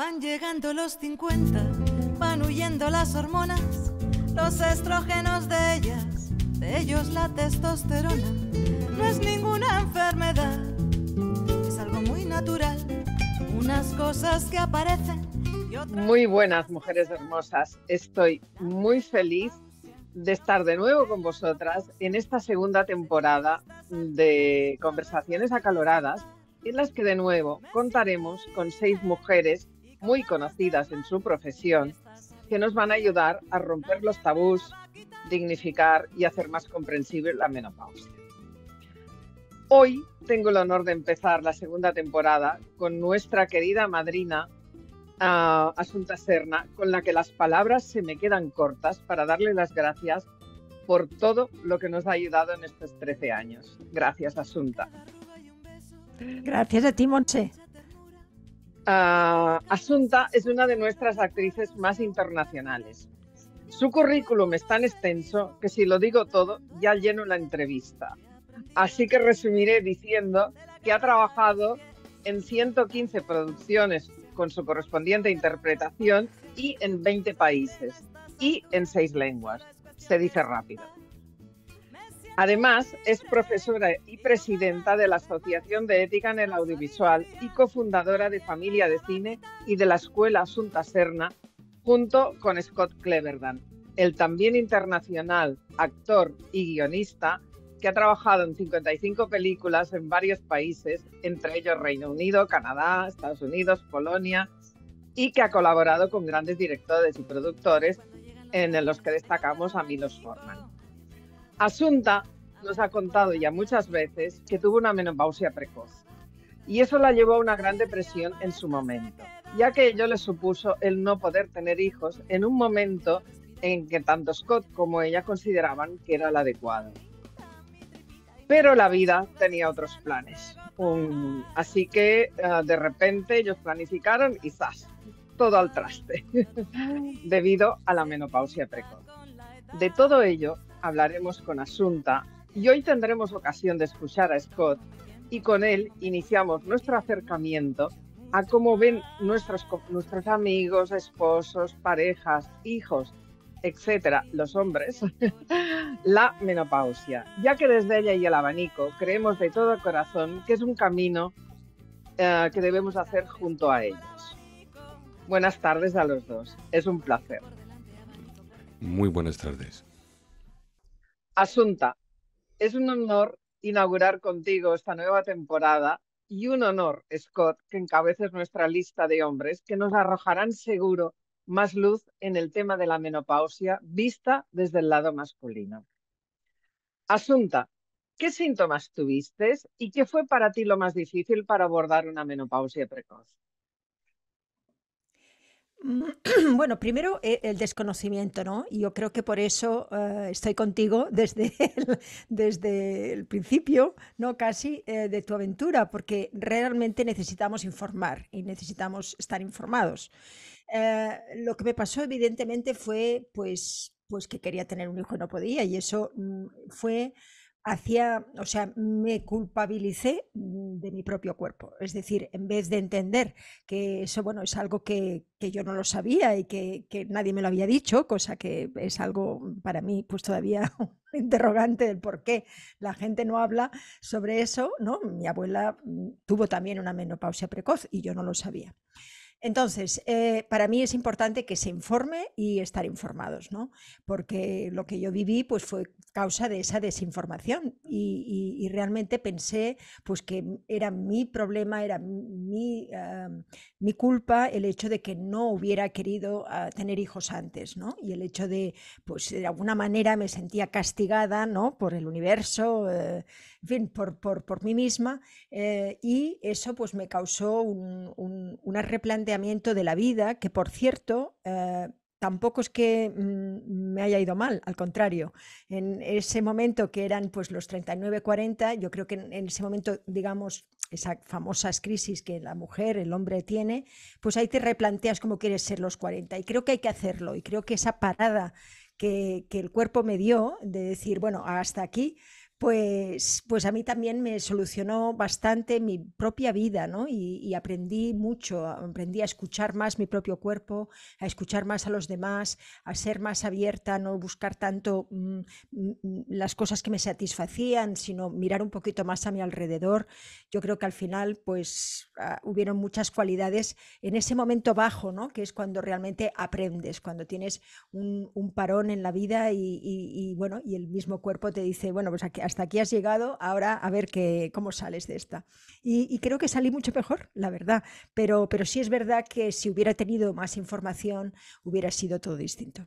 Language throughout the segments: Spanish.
Van llegando los 50, van huyendo las hormonas, los estrógenos de ellas, de ellos la testosterona. No es ninguna enfermedad, es algo muy natural, unas cosas que aparecen. Y otras... Muy buenas mujeres hermosas, estoy muy feliz de estar de nuevo con vosotras en esta segunda temporada de conversaciones acaloradas en las que de nuevo contaremos con seis mujeres muy conocidas en su profesión que nos van a ayudar a romper los tabús, dignificar y hacer más comprensible la menopausia. Hoy tengo el honor de empezar la segunda temporada con nuestra querida madrina ah, Asunta Serna, con la que las palabras se me quedan cortas para darle las gracias por todo lo que nos ha ayudado en estos 13 años. Gracias, Asunta. Gracias a ti, Monche. Ah, Asunta es una de nuestras actrices más internacionales. Su currículum es tan extenso que si lo digo todo ya lleno la entrevista. Así que resumiré diciendo que ha trabajado en 115 producciones con su correspondiente interpretación y en 20 países y en seis lenguas. Se dice rápido. Además, es profesora y presidenta de la Asociación de Ética en el Audiovisual y cofundadora de Familia de Cine y de la Escuela Asunta Serna, junto con Scott Cleverdan, el también internacional actor y guionista que ha trabajado en 55 películas en varios países, entre ellos Reino Unido, Canadá, Estados Unidos, Polonia, y que ha colaborado con grandes directores y productores, en los que destacamos a Milos Forman. Asunta nos ha contado ya muchas veces que tuvo una menopausia precoz y eso la llevó a una gran depresión en su momento, ya que ello le supuso el no poder tener hijos en un momento en que tanto Scott como ella consideraban que era el adecuado. Pero la vida tenía otros planes, así que eh, de repente ellos planificaron y ¡zas! todo al traste, debido a la menopausia precoz. De todo ello hablaremos con Asunta y hoy tendremos ocasión de escuchar a Scott y con él iniciamos nuestro acercamiento a cómo ven nuestros, nuestros amigos, esposos, parejas, hijos, etcétera, los hombres, la menopausia, ya que desde ella y el abanico creemos de todo corazón que es un camino eh, que debemos hacer junto a ellos. Buenas tardes a los dos, es un placer. Muy buenas tardes. Asunta, es un honor inaugurar contigo esta nueva temporada y un honor, Scott, que encabeces nuestra lista de hombres que nos arrojarán seguro más luz en el tema de la menopausia vista desde el lado masculino. Asunta, ¿qué síntomas tuviste y qué fue para ti lo más difícil para abordar una menopausia precoz? Bueno, primero eh, el desconocimiento, ¿no? Y yo creo que por eso eh, estoy contigo desde el, desde el principio, ¿no? Casi eh, de tu aventura, porque realmente necesitamos informar y necesitamos estar informados. lo que me pasó evidentemente fue pues, pues que quería tener un hijo y no podía y eso mm, fue o sea, me culpabilicé mm, de mi propio cuerpo. Es decir, en vez de entender que eso, bueno, es algo que, yo no lo sabía y que, que, nadie me lo había dicho, cosa que es algo mm, para mí, pues todavía interrogante del por qué la gente no habla sobre eso, ¿no? Mi abuela mm, tuvo también una menopausia precoz y yo no lo sabía. Entonces, eh, para mí es importante que se informe y estar informados, ¿no? Porque lo que yo viví pues, fue causa de esa desinformación y, realmente pensé pues, que era mi problema, era mi, ah, mi culpa el hecho de que no hubiera querido ah, tener hijos antes, ¿no? Y el hecho de, pues de alguna manera me sentía castigada, ¿no? Por el universo, eh, en fin, por, por, por mí misma eh, y eso pues me causó un, una replante de la vida, que por cierto, eh, tampoco es que mm, me haya ido mal, al contrario. En ese momento que eran pues los 39, 40, yo creo que en ese momento, digamos, esas famosas crisis que la mujer, el hombre tiene, pues ahí te replanteas cómo quieres ser los 40 y creo que hay que hacerlo y creo que esa parada que el cuerpo me dio de decir, bueno, hasta aquí, pues, pues a mí también me solucionó bastante mi propia vida, ¿no? Y, aprendí mucho, aprendí a escuchar más mi propio cuerpo, a escuchar más a los demás, a ser más abierta, no buscar tanto mm, mm, mm, las cosas que me satisfacían, sino mirar un poquito más a mi alrededor. Yo creo que al final, pues, ah, hubieron muchas cualidades en ese momento bajo, ¿no? Que es cuando realmente aprendes, cuando tienes un, parón en la vida y, bueno, y el mismo cuerpo te dice, bueno, pues aquí hasta aquí has llegado, ahora a ver qué, cómo sales de esta. Y, creo que salí mucho mejor, la verdad, pero, pero sí es verdad que si hubiera tenido más información, hubiera sido todo distinto.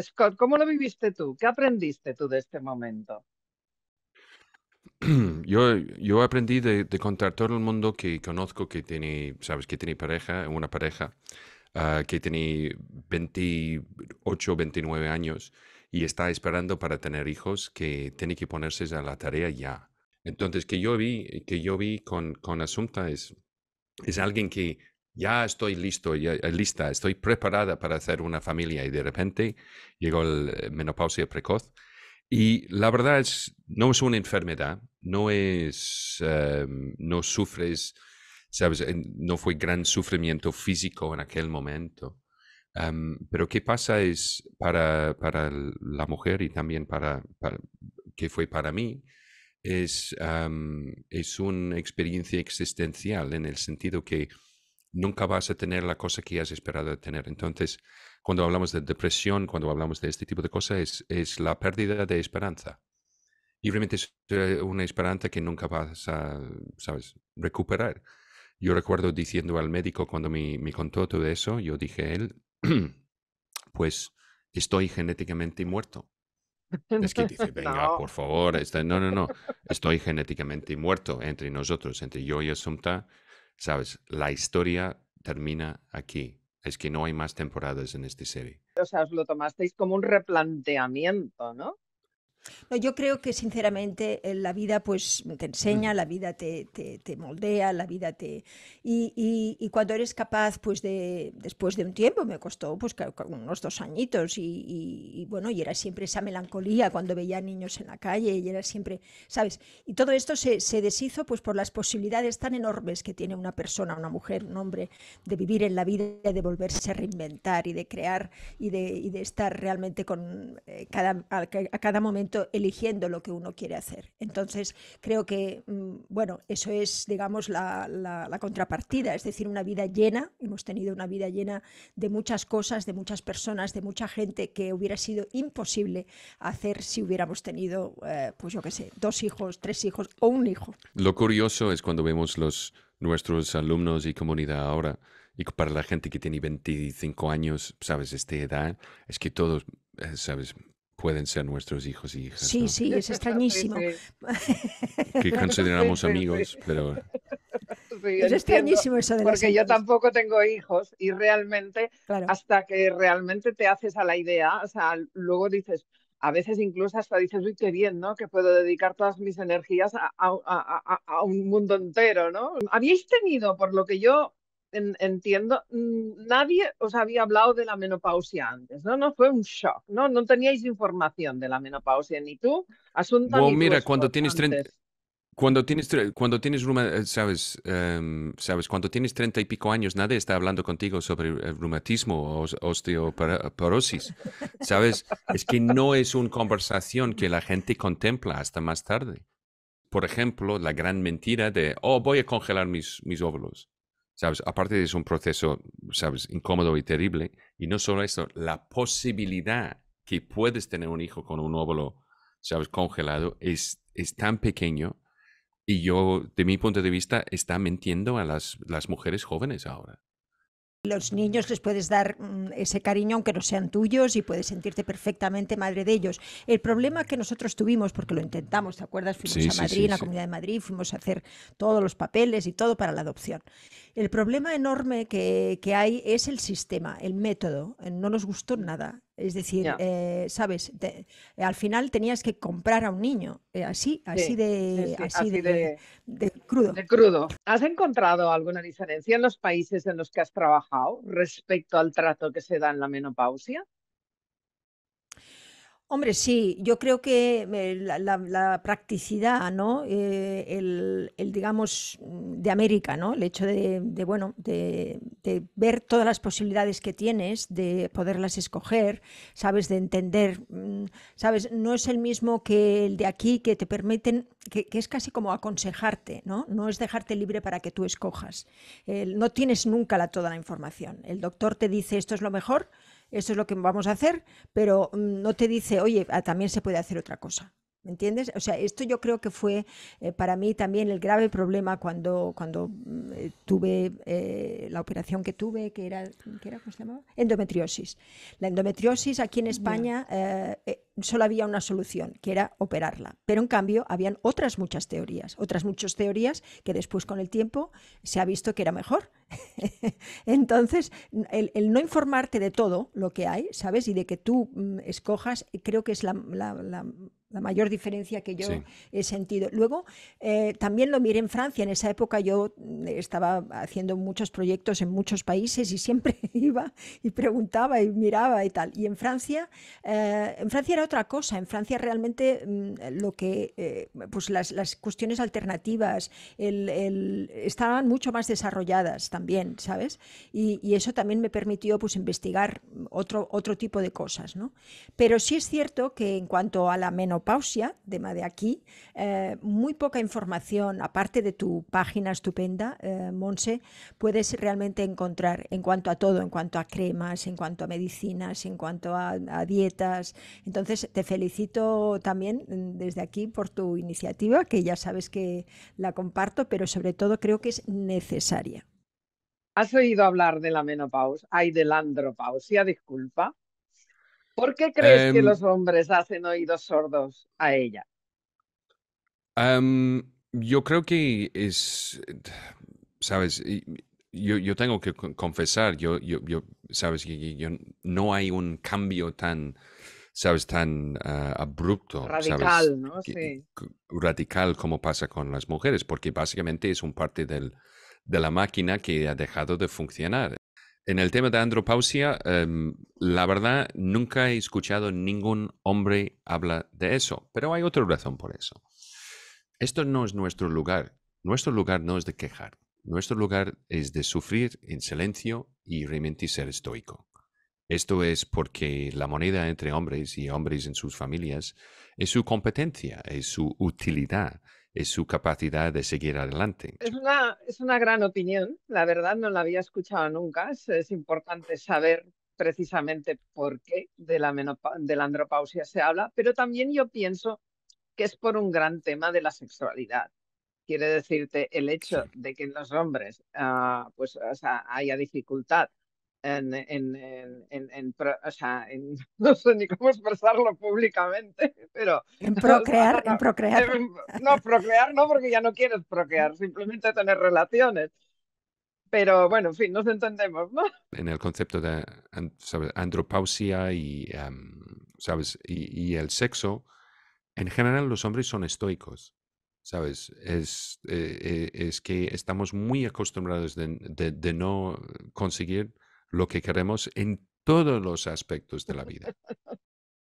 Scott, ¿cómo lo viviste tú? ¿Qué aprendiste tú de este momento? Yo, yo aprendí de, de contar todo el mundo que conozco que tiene, sabes, que tiene pareja, una pareja, ah, que tiene 28, 29 años y está esperando para tener hijos que tiene que ponerse a la tarea ya. Entonces, que yo vi, que yo vi con, con Asunta es, es alguien que ya estoy listo, ya, eh, lista, estoy preparada para hacer una familia y de repente llegó la eh, menopausia precoz. Y la verdad es, no es una enfermedad, no es, em, no sufres, sabes, no fue gran sufrimiento físico en aquel momento pero ¿qué pasa es para, para, la mujer y también para, que fue para mí? Es, es una experiencia existencial en el sentido que nunca vas a tener la cosa que has esperado tener. Entonces, cuando hablamos de depresión, cuando hablamos de este tipo de cosas, es, es la pérdida de esperanza. Y realmente es eh, una esperanza que nunca vas a, ¿sabes?, recuperar. Yo recuerdo diciendo al médico cuando me, me contó todo eso, yo dije a él, pues estoy genéticamente muerto. Es que dice, venga, por favor, este, no, no, no, estoy genéticamente muerto entre nosotros, entre yo y Asunta, sabes, la historia termina aquí. Es que no hay más temporadas en esta serie. O sea, os lo tomasteis como un replanteamiento, ¿no? No, yo creo que sinceramente eh, la vida pues te enseña, mm. la vida te, te, moldea, la vida te... Y, y, cuando eres capaz pues de, después de un tiempo, me costó pues unos dos añitos y, y, bueno, y era siempre esa melancolía cuando veía niños en la calle y era siempre, ¿sabes? Y todo esto se, se deshizo pues por las posibilidades tan enormes que tiene una persona, una mujer, un hombre, de vivir en la vida, de volverse a reinventar y de crear y de, de estar realmente con eh, cada, a cada momento eligiendo lo que uno quiere hacer. Entonces, creo que, mm, bueno, eso es, digamos, la, contrapartida, es decir, una vida llena, hemos tenido una vida llena de muchas cosas, de muchas personas, de mucha gente que hubiera sido imposible hacer si hubiéramos tenido, eh, pues yo qué sé, dos hijos, tres hijos o un hijo. Lo curioso es cuando vemos los, nuestros alumnos y comunidad ahora, y para la gente que tiene 25 años, sabes, esta edad, es que todos, eh, sabes, pueden ser nuestros hijos y hijas. Sí, sí, es extrañísimo. Que consideramos amigos, pero... es extrañísimo eso de Porque yo tampoco tengo hijos y realmente, hasta que realmente te haces a la idea, o sea, luego dices, a veces incluso hasta dices, uy, qué bien, ¿no? Que puedo dedicar todas mis energías a, a un mundo entero, ¿no? Habíais tenido, por lo que yo entiendo, mm, nadie os había hablado de la menopausia antes, ¿no? No fue un shock, ¿no? No teníais información de la menopausia, ni tú, mira, cuando tienes 30... Cuando tienes, cuando tienes eh, sabes, em, sabes, cuando tienes treinta y pico años, nadie está hablando contigo sobre eh, reumatismo o osteoporosis, ¿sabes? Es que no es una conversación que la gente contempla hasta más tarde. Por ejemplo, la gran mentira de, oh, voy a congelar mis, mis óvulos. ¿sabes? Aparte es un proceso, ¿sabes? Incómodo y terrible. Y no solo eso, la posibilidad que puedes tener un hijo con un óvulo, ¿sabes? Congelado es, es tan pequeño. Y yo, de mi punto de vista, está mintiendo a las mujeres jóvenes ahora los niños les puedes dar mm, ese cariño aunque no sean tuyos y puedes sentirte perfectamente madre de ellos. El problema que nosotros tuvimos, porque lo intentamos, ¿te acuerdas? Fuimos a Madrid, a la Comunidad de Madrid, fuimos a hacer todos los papeles y todo para la adopción. El problema enorme que hay es el sistema, el método. No nos gustó nada. Es decir, eh, sabes, al final tenías que comprar a un niño, eh, así, así, de, así, de, crudo. De crudo. ¿Has encontrado alguna diferencia en los países en los que has trabajado respecto al trato que se da en la menopausia? Hombre, sí, yo creo que eh, la, practicidad, ¿no? Eh, el, digamos, mm, de América, ¿no? El hecho de, bueno, de, ver todas las posibilidades que tienes, de poderlas escoger, sabes, de entender, mm, sabes, no es el mismo que el de aquí, que te permiten, que, es casi como aconsejarte, ¿no? No es dejarte libre para que tú escojas. no tienes nunca la, toda la información. El doctor te dice esto es lo mejor eso es lo que vamos a hacer, pero mm, no te dice, oye, ah, también se puede hacer otra cosa. ¿Me entiendes? O sea, esto yo creo que fue eh, para mí también el grave problema cuando, cuando mm, eh, tuve eh, la operación que tuve, que era, era ¿cómo se llamaba? Endometriosis. La endometriosis aquí en España solo había una solución, que era operarla. Pero en cambio habían otras muchas teorías, otras muchas teorías que después con el tiempo se ha visto que era mejor Entonces, el, no informarte de todo lo que hay, ¿sabes? Y de que tú mm, escojas, creo que es la, mayor diferencia que yo he sentido. Luego, eh, también lo miré en Francia. En esa época yo eh, estaba haciendo muchos proyectos en muchos países y siempre iba y preguntaba y miraba y tal. Y en Francia, eh, en Francia era otra cosa. En Francia realmente mm, lo que, pues las, cuestiones alternativas estaban mucho más desarrolladas también ¿sabes? Y, eso también me permitió pues investigar otro, otro tipo de cosas, ¿no? Pero sí es cierto que en cuanto a la menopausia, tema de aquí, eh, muy poca información, aparte de tu página estupenda, eh, Monse, puedes realmente encontrar en cuanto a todo, en cuanto a cremas, en cuanto a medicinas, en cuanto a dietas. Entonces, te felicito también mm, desde aquí por tu iniciativa, que ya sabes que la comparto, pero sobre todo creo que es necesaria. ¿Has oído hablar de la menopausia? hay de la andropausia, disculpa. ¿Por qué crees que em. los hombres hacen oídos sordos a ella? yo creo que es, sabes, yo, yo tengo que confesar, yo, yo, yo sabes, yo, no hay un cambio tan, sabes, tan ah, abrupto. Radical, ¿no? Sí. Radical como pasa con las mujeres, porque básicamente es un parte del de la máquina que ha dejado de funcionar. En el tema de andropausia, em, la verdad, nunca he escuchado ningún hombre habla de eso, pero hay otra razón por eso. Esto no es nuestro lugar. Nuestro lugar no es de quejar. Nuestro lugar es de sufrir en silencio y realmente ser estoico. Esto es porque la moneda entre hombres y hombres en sus familias es su competencia, es su utilidad, es su capacidad de seguir adelante. Es una, es una gran opinión, la verdad no la había escuchado nunca. Es, importante saber precisamente por qué de la, de la andropausia se habla, pero también yo pienso que es por un gran tema de la sexualidad. Quiere decirte, el hecho de que en los hombres ah, pues, haya dificultad en, en, en, en o sea, no sé ni cómo expresarlo públicamente, pero... En procrear, no, en procrear. no, procrear no, porque ya no quieres procrear, simplemente tener relaciones. Pero bueno, en fin, nos entendemos, ¿no? En el concepto de ¿sabes? andropausia y, em, ¿sabes? Y, el sexo, en general los hombres son estoicos. ¿Sabes? Es, eh, eh, es que estamos muy acostumbrados de, de no conseguir lo que queremos en todos los aspectos de la vida.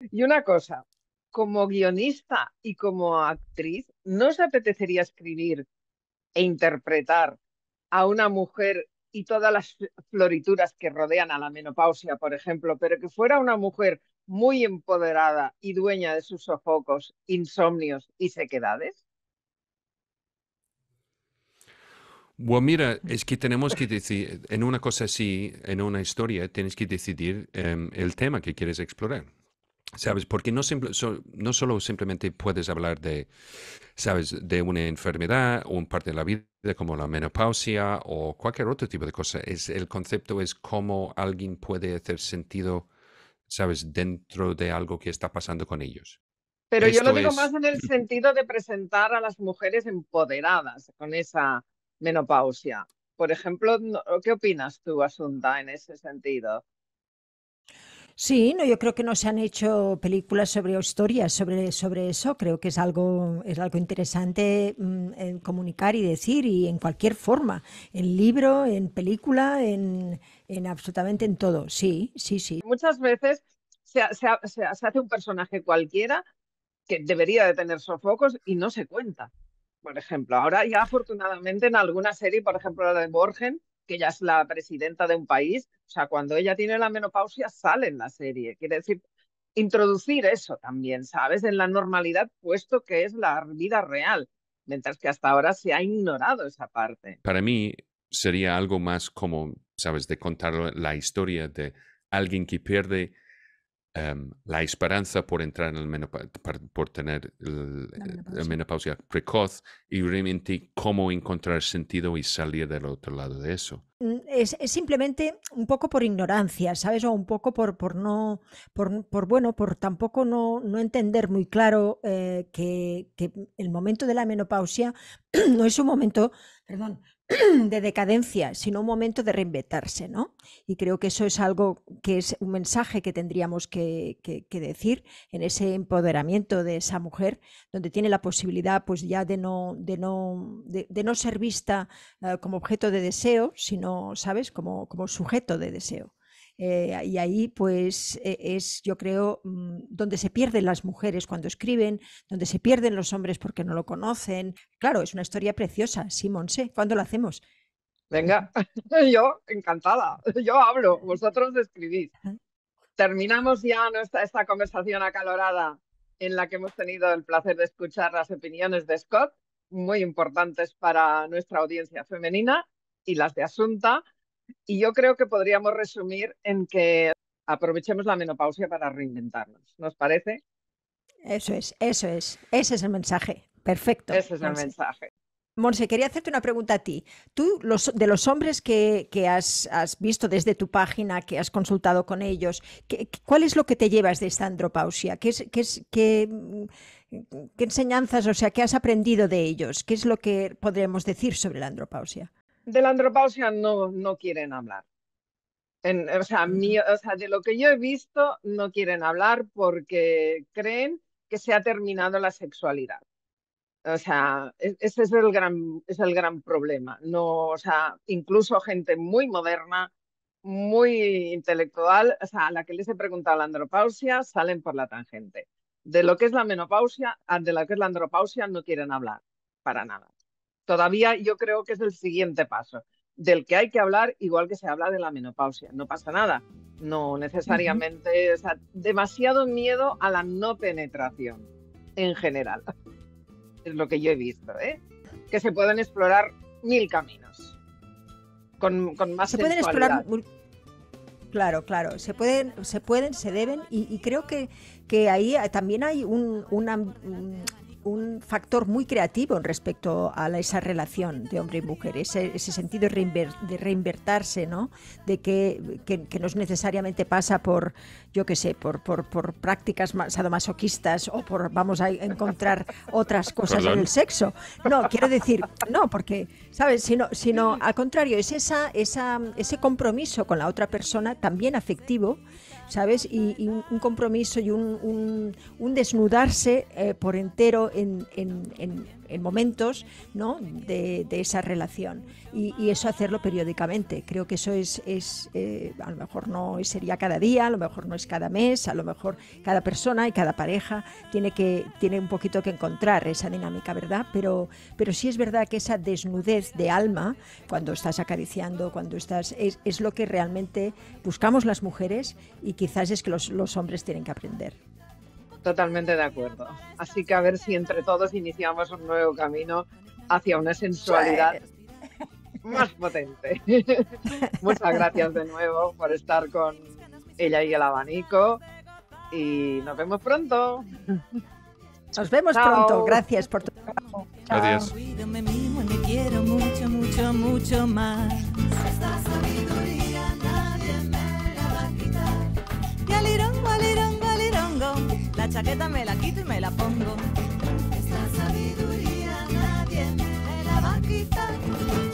Y una cosa, como guionista y como actriz, ¿no os apetecería escribir e interpretar a una mujer y todas las florituras que rodean a la menopausia, por ejemplo, pero que fuera una mujer muy empoderada y dueña de sus sofocos, insomnios y sequedades? Bueno, mira, es que tenemos que decir, en una cosa así, en una historia, tienes que decidir em, el tema que quieres explorar. ¿Sabes? Porque no, no solo simplemente puedes hablar de, ¿sabes? De una enfermedad o un parte de la vida como la menopausia o cualquier otro tipo de cosa. Es, el concepto es cómo alguien puede hacer sentido, ¿sabes? Dentro de algo que está pasando con ellos. Pero yo lo digo más en el sentido de presentar a las mujeres empoderadas con esa menopausia. Por ejemplo, ¿qué opinas tú, Asunta, en ese sentido? Sí, no, yo creo que no se han hecho películas sobre historias sobre, sobre eso. Creo que es algo, es algo interesante mm, comunicar y decir, y en cualquier forma, en libro, en película, en, absolutamente en todo. Sí, sí, sí. Muchas veces se, hace un personaje cualquiera que debería de tener sofocos y no se cuenta por ejemplo. Ahora ya afortunadamente en alguna serie, por ejemplo la de Borgen, que ya es la presidenta de un país, o sea, cuando ella tiene la menopausia sale en la serie. Quiere decir, introducir eso también, ¿sabes? En la normalidad, puesto que es la vida real, mientras que hasta ahora se ha ignorado esa parte. Para mí sería algo más como, ¿sabes? De contar la historia de alguien que pierde Em, la esperanza por entrar en el menopausia, por tener la eh, menopausia. precoz y realmente cómo encontrar sentido y salir del otro lado de eso. Mm, es, es simplemente un poco por ignorancia, ¿sabes? O un poco por, por no, por, por, bueno, por tampoco no, no entender muy claro eh, que, que el momento de la menopausia no es un momento, perdón, de decadencia, sino un momento de reinventarse, ¿no? Y creo que eso es algo que es un mensaje que tendríamos que, decir en ese empoderamiento de esa mujer, donde tiene la posibilidad, pues ya de no, de no, de, no ser vista eh, como objeto de deseo, sino, ¿sabes?, como, como sujeto de deseo. Eh, y ahí, pues, e-, es, yo creo, mm, donde se pierden las mujeres cuando escriben, donde se pierden los hombres porque no lo conocen. Claro, es una historia preciosa, sí, sé ¿cuándo la hacemos? Venga, yo encantada, yo hablo, vosotros escribís. Terminamos ya nuestra, esta conversación acalorada en la que hemos tenido el placer de escuchar las opiniones de Scott, muy importantes para nuestra audiencia femenina, y las de Asunta, y yo creo que podríamos resumir en que aprovechemos la menopausia para reinventarnos. ¿Nos parece? Eso es, eso es. Ese es el mensaje. Perfecto. Ese es el mensaje. Monse, quería hacerte una pregunta a ti. Tú, de los hombres que, has, visto desde tu página, que has consultado con ellos, ¿cuál es lo que te llevas de esta andropausia? ¿Qué, ¿Qué enseñanzas, o sea, qué has aprendido de ellos? ¿Qué es lo que podríamos decir sobre la andropausia? de la andropausia no, no quieren hablar. Mm. o, sea, de lo que yo he visto, no quieren hablar porque creen que se ha terminado la sexualidad. O sea, e, ese es el gran, es el gran problema. No, o sea, incluso gente muy moderna, muy intelectual, o sea, a la que les he preguntado la andropausia, salen por la tangente. De lo que es la menopausia, ah, de lo que es la andropausia, no quieren hablar para nada todavía yo creo que es el siguiente paso, del que hay que hablar igual que se habla de la menopausia. No pasa nada, no necesariamente, demasiado miedo a la no penetración en general. Es lo que yo he visto, ¿eh? Que se pueden explorar mil caminos. Con, con más se pueden explorar Claro, claro, se pueden, se pueden, se deben y, creo que, que ahí también hay un, una, un factor muy creativo en respecto a esa relación de hombre y mujer, ese, sentido de reinvertirse, ¿no? De que, no es necesariamente pasa por, yo qué sé, por, por, por prácticas sadomasoquistas o por vamos a encontrar otras cosas en el sexo. No, quiero decir, no, porque, ¿sabes? Sino, sino al contrario, es esa, esa, ese compromiso con la otra persona, también afectivo, ¿sabes? Y, un, compromiso y un, un, desnudarse eh, por entero en, en, en, momentos ¿no? de, de, esa relación. Y, y, eso hacerlo periódicamente. Creo que eso es, es eh, a lo mejor no sería cada día, a lo mejor no es cada mes, a lo mejor cada persona y cada pareja tiene, que, tiene un poquito que encontrar esa dinámica, ¿verdad? Pero, pero sí es verdad que esa desnudez de alma, cuando estás acariciando, cuando estás, es, es lo que realmente buscamos las mujeres y que quizás es que los, hombres tienen que aprender. Totalmente de acuerdo. Así que a ver si entre todos iniciamos un nuevo camino hacia una sensualidad más potente. Muchas gracias de nuevo por estar con ella y el abanico y nos vemos pronto. Nos vemos pronto. Gracias por tu trabajo. Adiós. La chaqueta me la quito y me la pongo. Esta sabiduría nadie me la va a quitar.